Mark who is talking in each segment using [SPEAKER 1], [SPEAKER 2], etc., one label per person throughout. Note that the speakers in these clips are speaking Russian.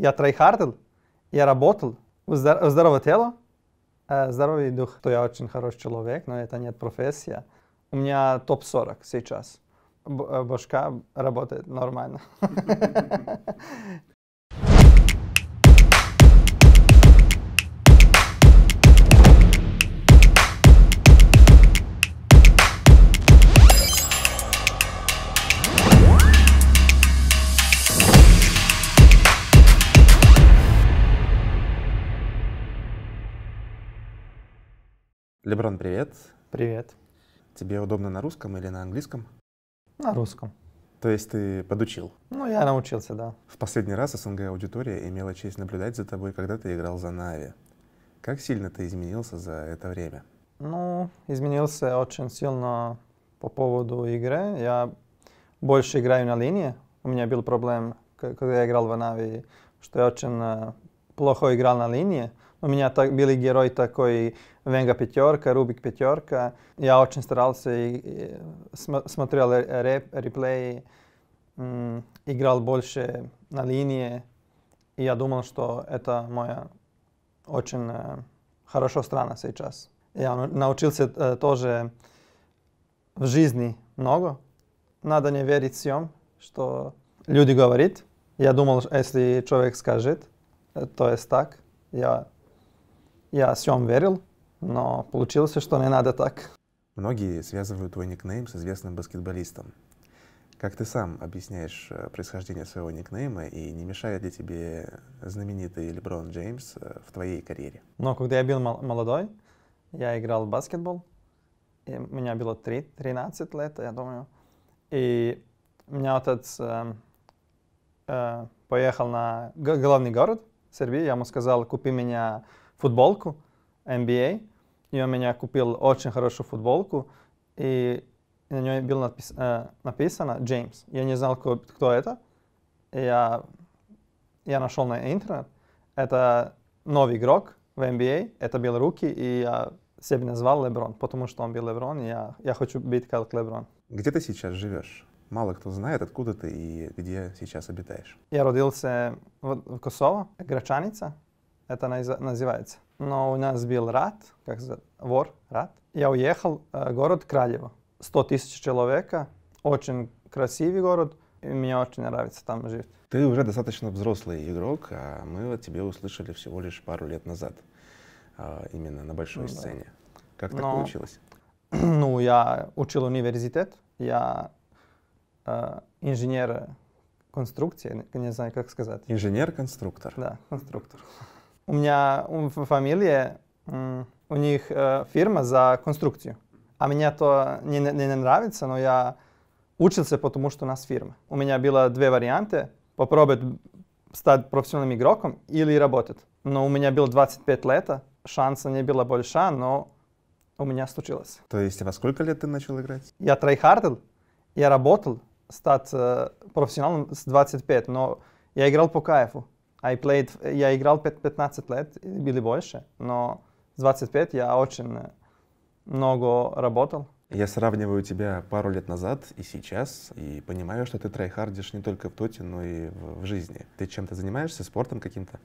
[SPEAKER 1] я трайхардил, я работал, здоровое тело, э, здоровый дух. То я очень хороший человек, но это нет профессия. У меня топ-40 сейчас. Э, башка работает нормально.
[SPEAKER 2] Леброн, привет. Привет. Тебе удобно на русском или на английском? На русском. То есть ты подучил? Ну, я научился, да. В последний раз СНГ-аудитория имела честь наблюдать за тобой, когда ты играл за Нави. Как сильно ты изменился за это время?
[SPEAKER 1] Ну, изменился очень сильно по поводу игры. Я больше играю на линии. У меня был проблем, когда я играл в Нави, что я очень э, плохо играл на линии. У меня так, были герои такой Венга пятерка, Рубик пятерка. Я очень старался и, и см, смотрел реп, реплей, м, играл больше на линии. И я думал, что это моя очень э, хорошая страна сейчас. Я научился э, тоже в жизни много. Надо не верить всем, что люди говорят. Я думал, если человек скажет, э, то есть так. Я я всем верил, но
[SPEAKER 2] получилось, что не надо так. Многие связывают твой никнейм с известным баскетболистом. Как ты сам объясняешь э, происхождение своего никнейма и не мешает ли тебе знаменитый Леброн Джеймс э, в твоей карьере?
[SPEAKER 1] Но когда я был молодой, я играл в баскетбол. И у меня было 3, 13 лет, я думаю. И у меня отец э, э, поехал на главный город Сербии. Я ему сказал, купи меня футболку NBA. А. И он меня купил очень хорошую футболку. И на ней было напис, э, написано Джеймс. Я не знал, кто, это. И я, я нашел на интернет. Это новый игрок в NBA. А. Это был руки, и я себя назвал Леброн, потому что он был Леброн, и я, я хочу быть как Леброн.
[SPEAKER 2] Где ты сейчас живешь? Мало кто знает, откуда ты и где сейчас обитаешь.
[SPEAKER 1] Я родился в Косово, Грачаница, это называется. Но у нас был рад, как сказать, вор, рад. Я уехал э, в город Кралево. 100 тысяч человека, очень красивый город, и мне очень нравится там жить.
[SPEAKER 2] Ты уже достаточно взрослый игрок, а мы вот тебе услышали всего лишь пару лет назад, а, именно на большой да. сцене. Как так получилось? Ну, я учил университет, я
[SPEAKER 1] э, инженер конструкции, не знаю, как сказать.
[SPEAKER 2] Инженер-конструктор.
[SPEAKER 1] Да, конструктор. У меня в фамилии, у них э, фирма за конструкцию. А мне это не, не, не нравится, но я учился, потому что у нас фирма. У меня было две варианты. Попробовать стать профессиональным игроком или работать. Но у меня было 25 лет, шанса не было больше, но у меня случилось.
[SPEAKER 2] То есть во сколько лет ты начал играть?
[SPEAKER 1] Я трейхардил, я работал, стать э, профессионалом с 25, но я играл по кайфу. I played, я играл 15 лет или больше, но с 25 я очень
[SPEAKER 2] э, много работал. Я сравниваю тебя пару лет назад и сейчас, и понимаю, что ты трайхардишь не только в Тоте, но и в, в жизни. Ты чем-то занимаешься, спортом каким-то?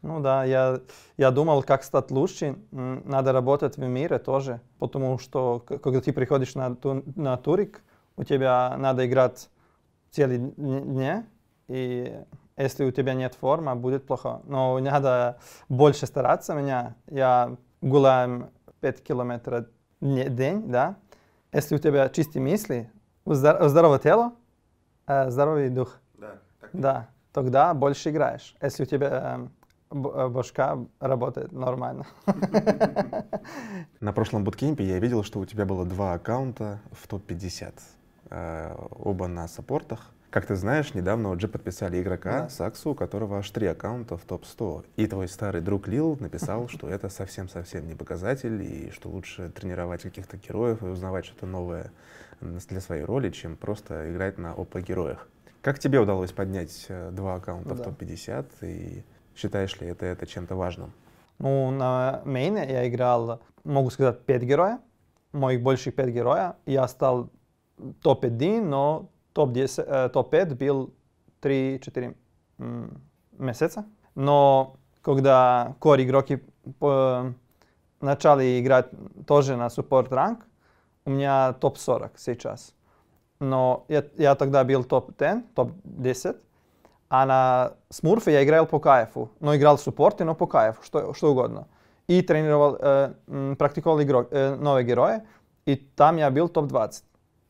[SPEAKER 1] Ну да, я, я думал, как стать лучше, надо работать в мире тоже, потому что когда ты приходишь на, на турик, у тебя надо играть целый день, и если у тебя нет формы, будет плохо. Но надо больше стараться меня. Я гуляю 5 километров в день, да. Если у тебя чистые мысли, здоровое тело, э, здоровый дух. Да. Да. Тогда больше играешь. Если у тебя эм, э, башка работает нормально.
[SPEAKER 2] На прошлом буткемпе я видел, что у тебя было два аккаунта в топ-50. Э, оба на саппортах. Как ты знаешь, недавно уже подписали игрока да. Саксу, у которого аж три аккаунта в топ-100. И твой старый друг Лил написал, что это совсем-совсем не показатель, и что лучше тренировать каких-то героев и узнавать что-то новое для своей роли, чем просто играть на ОП-героях. Как тебе удалось поднять э, два аккаунта да. в топ-50, и считаешь ли это, это чем-то важным?
[SPEAKER 1] Ну, на мейне я играл, могу сказать, пять героев, моих больших пять героев. Я стал топ-1, но топ-10, топ-5 был 3-4 месяца. Но когда кор игроки а, начали играть тоже на суппорт ранг, у меня топ-40 сейчас. Но я, я тогда был топ-10, топ-10. А на Смурфе я играл по кайфу. Но ну, играл суппорты, но по кайфу, что, что угодно. И тренировал, э, практиковал игрок, э, новые герои. И там я был топ-20.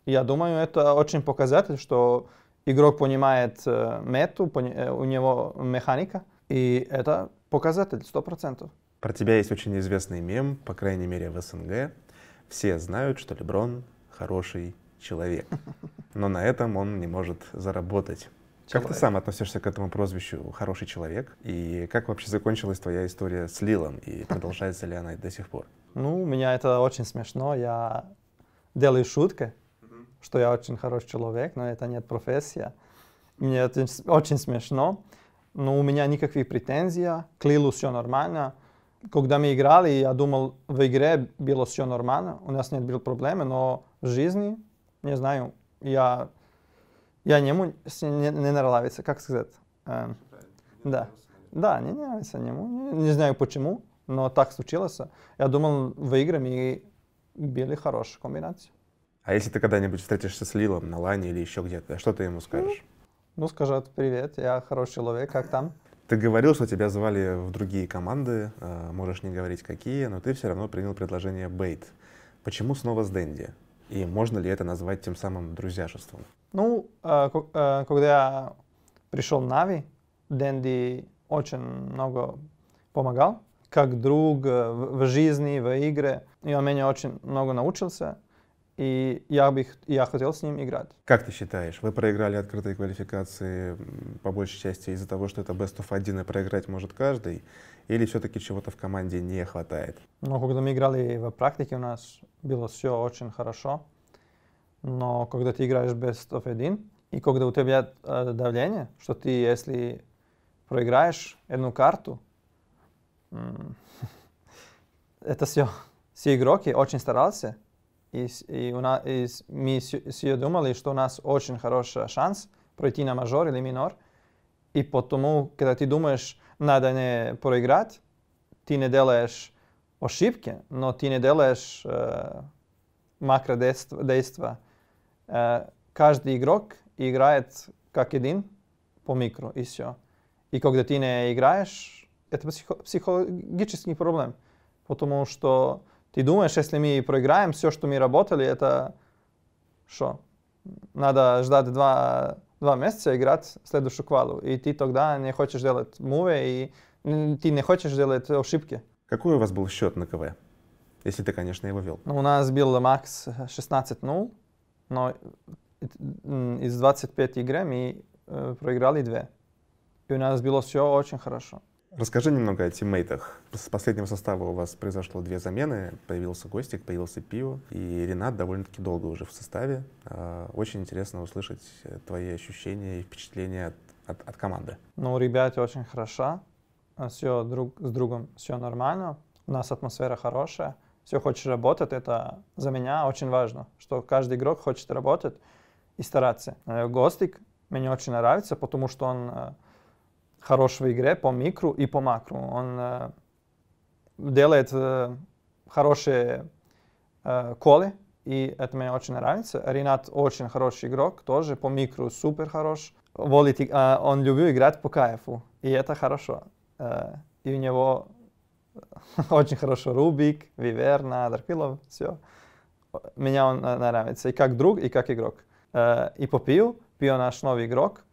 [SPEAKER 1] Я думаю, это очень показатель, что игрок понимает э, мету, э, у него механика, и это показатель 100%.
[SPEAKER 2] Про тебя есть очень известный мем, по крайней мере в СНГ. Все знают, что Леброн хороший человек, но на этом он не может заработать. Человек. Как ты сам относишься к этому прозвищу «хороший человек»? И как вообще закончилась твоя история с Лилом? И продолжается ли она до сих пор?
[SPEAKER 1] Ну, у меня это очень смешно. Я делаю шутки, что я очень хороший человек, но это нет профессия. Мне это очень смешно, но у меня никаких претензий, к Лилу все нормально. Когда мы играли, я думал, в игре было все нормально, у нас нет было проблем, но в жизни, не знаю, я, я ему не, не нравится, как сказать. Эм, да. Да, не нравится ему. Не, не знаю почему, но так случилось. Я думал, выиграем и были хорошие комбинации.
[SPEAKER 2] А если ты когда-нибудь встретишься с Лилом на Лане или еще где-то, что ты ему скажешь?
[SPEAKER 1] Ну, скажет привет, я хороший человек, как там?
[SPEAKER 2] Ты говорил, что тебя звали в другие команды, а, можешь не говорить какие, но ты все равно принял предложение Бейт. Почему снова с Дэнди? И можно ли это назвать тем самым друзьяшеством?
[SPEAKER 1] Ну, а, а, когда я пришел в Нави, Дэнди очень много помогал, как друг э, в жизни, в игре, и он меня очень много научился и я бы их, я хотел с ним играть.
[SPEAKER 2] Как ты считаешь, вы проиграли открытые квалификации по большей части из-за того, что это best of один и проиграть может каждый, или все-таки чего-то в команде не хватает?
[SPEAKER 1] Ну, когда мы играли в практике, у нас было все очень хорошо, но когда ты играешь best of один и когда у тебя э, давление, что ты, если проиграешь одну карту, это все. Все игроки очень старались и, и, у нас, и мы все думали, что у нас очень хороший шанс пройти на мажор или минор. И потому, когда ты думаешь, надо не проиграть, ты не делаешь ошибки, но ты не делаешь э, макродейства. Э, каждый игрок играет как один по микро и все. И когда ты не играешь, это психо психологический проблем, потому что ты думаешь, если мы проиграем, все, что мы работали, это что? Надо ждать два, два месяца играть следующую квалу, и ты тогда не хочешь делать мувы, и ты не хочешь делать ошибки.
[SPEAKER 2] Какой у вас был счет на КВ? Если ты, конечно, его вел.
[SPEAKER 1] У нас был макс 16-0, но из 25 игр мы э, проиграли 2. И у нас было все очень хорошо.
[SPEAKER 2] Расскажи немного о тиммейтах. С последнего состава у вас произошло две замены. Появился Гостик, появился Пио. И Ренат довольно-таки долго уже в составе. А, очень интересно услышать э, твои ощущения и впечатления от, от, от команды.
[SPEAKER 1] Ну, ребята очень хороша. Все друг с другом все нормально. У нас атмосфера хорошая. Все хочешь работать. Это за меня очень важно, что каждый игрок хочет работать и стараться. Гостик э, мне очень нравится, потому что он э, хорош в игре по микро и по макро Он э, делает э, хорошие э, колы, и это мне очень нравится. Ренат очень хороший игрок, тоже по микро супер хорош. Волит, э, он любил играть по кайфу, и это хорошо. Э, и у него очень хорошо Рубик, Виверна, Дарпилов, все. Меня он э, нравится и как друг, и как игрок. Э, и по Пио, Пио наш новый игрок,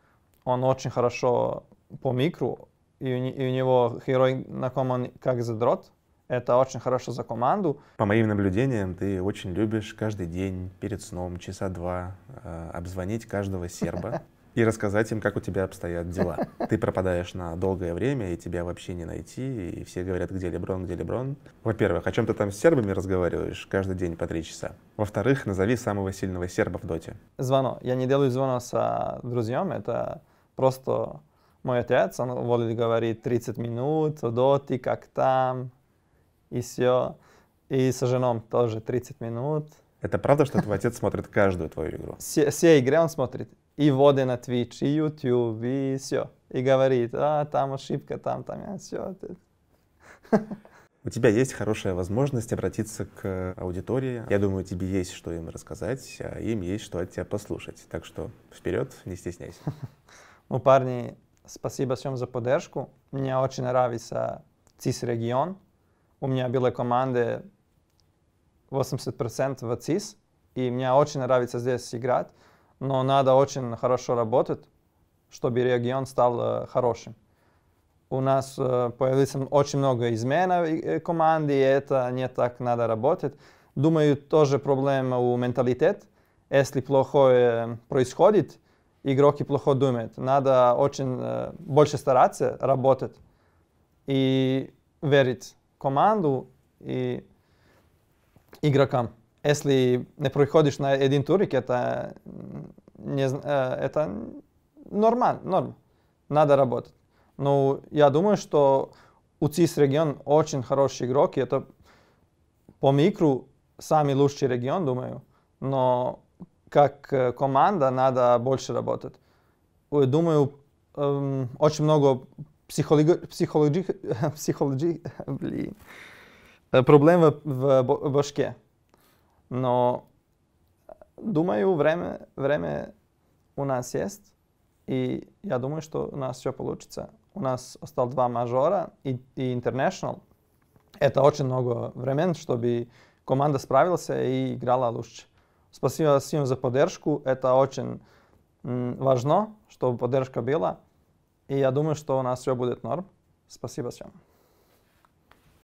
[SPEAKER 1] он очень хорошо по микру, и у, и у него герой накоман как задрот. Это очень хорошо за команду.
[SPEAKER 2] По моим наблюдениям, ты очень любишь каждый день перед сном часа два э, обзвонить каждого серба и рассказать им, как у тебя обстоят дела. Ты пропадаешь на долгое время, и тебя вообще не найти, и все говорят, где Леброн, где Леброн. Во-первых, о чем ты там с сербами разговариваешь каждый день по три часа? Во-вторых, назови самого сильного серба в доте.
[SPEAKER 1] Звоно. Я не делаю звоно с друзьями, это просто мой отец, он волит говорить 30 минут, доти, как там, и все. И с женом тоже 30
[SPEAKER 2] минут. Это правда, что твой отец смотрит каждую твою игру? Все,
[SPEAKER 1] все игры он смотрит. И воды на Twitch, и YouTube, и все. И говорит, а, там ошибка, там, там, и все.
[SPEAKER 2] У тебя есть хорошая возможность обратиться к аудитории. Я думаю, тебе есть что им рассказать, а им есть что от тебя послушать. Так что вперед, не стесняйся.
[SPEAKER 1] Ну, парни, Спасибо всем за поддержку. Мне очень нравится ЦИС регион. У меня были команды 80% в ЦИС, и мне очень нравится здесь играть, но надо очень хорошо работать, чтобы регион стал э, хорошим. У нас э, появилось очень много измен э, команды, и это не так надо работать. Думаю, тоже проблема у менталитет. Если плохое происходит, игроки плохо думают. Надо очень э, больше стараться, работать и верить команду и игрокам. Если не проходишь на один турик, это, не, э, это нормально, норм. Надо работать. Но ну, я думаю, что у ЦИС регион очень хорошие игроки, это по микру самый лучший регион, думаю. Но как э, команда надо больше работать. Думаю, эм, очень много психологи, психологи, блин, э, проблем в, в башке. Но э, думаю, время, время у нас есть, и я думаю, что у нас все получится. У нас осталось два мажора и, и International. Это очень много времени, чтобы команда справилась и играла лучше. Спасибо всем за поддержку. Это очень важно, чтобы поддержка была. И я думаю, что у нас все будет норм. Спасибо всем.